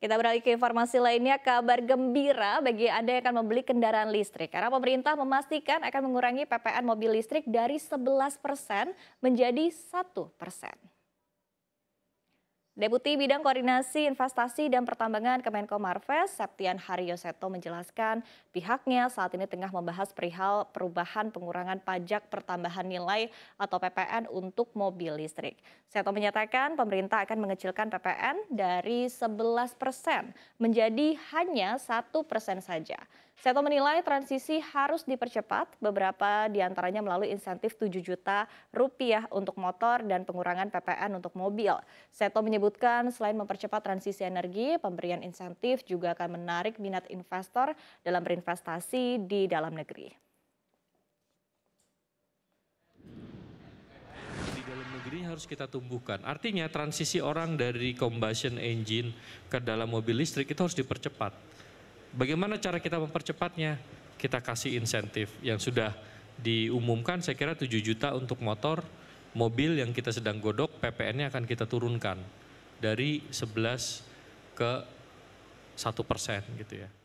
Kita beralih ke informasi lainnya, kabar gembira bagi Anda yang akan membeli kendaraan listrik. Karena pemerintah memastikan akan mengurangi PPN mobil listrik dari 11 persen menjadi 1 persen. Deputi Bidang Koordinasi Investasi dan Pertambangan Kemenko Marves, Septian Haryo Seto menjelaskan pihaknya saat ini tengah membahas perihal perubahan pengurangan pajak pertambahan nilai atau PPN untuk mobil listrik. Seto menyatakan pemerintah akan mengecilkan PPN dari 11 persen menjadi hanya satu persen saja. Seto menilai transisi harus dipercepat, beberapa diantaranya melalui insentif 7 juta rupiah untuk motor dan pengurangan PPN untuk mobil. Seto menyebut menyebutkan selain mempercepat transisi energi, pemberian insentif juga akan menarik minat investor dalam berinvestasi di dalam negeri. Di dalam negeri harus kita tumbuhkan. Artinya transisi orang dari combustion engine ke dalam mobil listrik itu harus dipercepat. Bagaimana cara kita mempercepatnya? Kita kasih insentif yang sudah diumumkan saya kira 7 juta untuk motor, mobil yang kita sedang godok PPN-nya akan kita turunkan dari 11 ke 1 persen gitu ya.